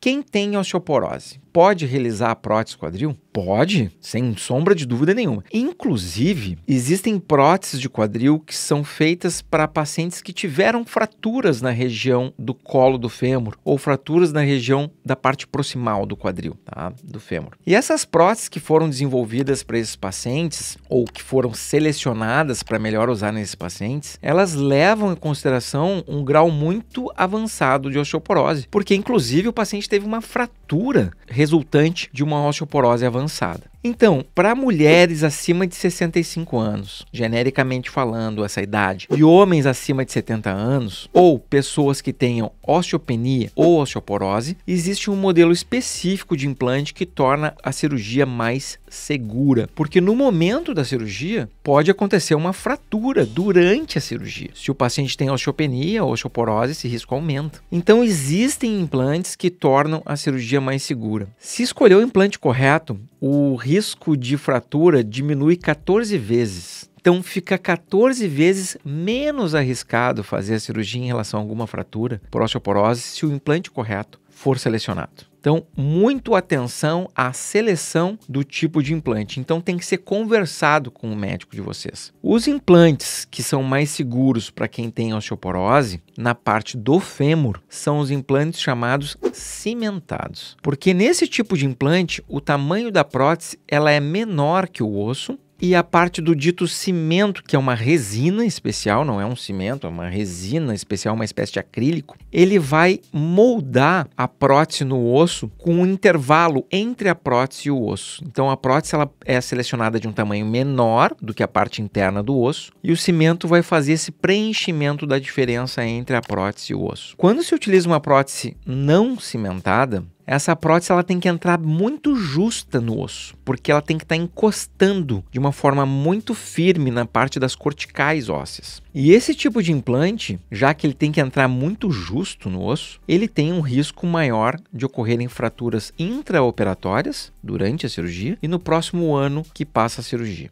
Quem tem osteoporose pode realizar a prótese quadril? Pode, sem sombra de dúvida nenhuma. Inclusive, existem próteses de quadril que são feitas para pacientes que tiveram fraturas na região do colo do fêmur ou fraturas na região da parte proximal do quadril, tá? do fêmur. E essas próteses que foram desenvolvidas para esses pacientes ou que foram selecionadas para melhor usar nesses pacientes, elas levam em consideração um grau muito avançado de osteoporose, porque inclusive o paciente teve uma fratura resultante de uma osteoporose avançada. Então, para mulheres acima de 65 anos, genericamente falando essa idade, e homens acima de 70 anos, ou pessoas que tenham osteopenia ou osteoporose, existe um modelo específico de implante que torna a cirurgia mais segura, porque no momento da cirurgia pode acontecer uma fratura durante a cirurgia. Se o paciente tem osteopenia ou osteoporose, esse risco aumenta. Então, existem implantes que tornam a cirurgia mais segura. Se escolher o implante correto, o risco risco de fratura diminui 14 vezes. Então fica 14 vezes menos arriscado fazer a cirurgia em relação a alguma fratura por osteoporose se o implante correto for selecionado. Então, muito atenção à seleção do tipo de implante. Então, tem que ser conversado com o médico de vocês. Os implantes que são mais seguros para quem tem osteoporose, na parte do fêmur, são os implantes chamados cimentados. Porque nesse tipo de implante, o tamanho da prótese ela é menor que o osso e a parte do dito cimento, que é uma resina especial, não é um cimento, é uma resina especial, uma espécie de acrílico, ele vai moldar a prótese no osso com um intervalo entre a prótese e o osso. Então a prótese ela é selecionada de um tamanho menor do que a parte interna do osso e o cimento vai fazer esse preenchimento da diferença entre a prótese e o osso. Quando se utiliza uma prótese não cimentada, essa prótese ela tem que entrar muito justa no osso, porque ela tem que estar tá encostando de uma forma muito firme na parte das corticais ósseas. E esse tipo de implante, já que ele tem que entrar muito justo no osso, ele tem um risco maior de ocorrerem fraturas intraoperatórias durante a cirurgia e no próximo ano que passa a cirurgia.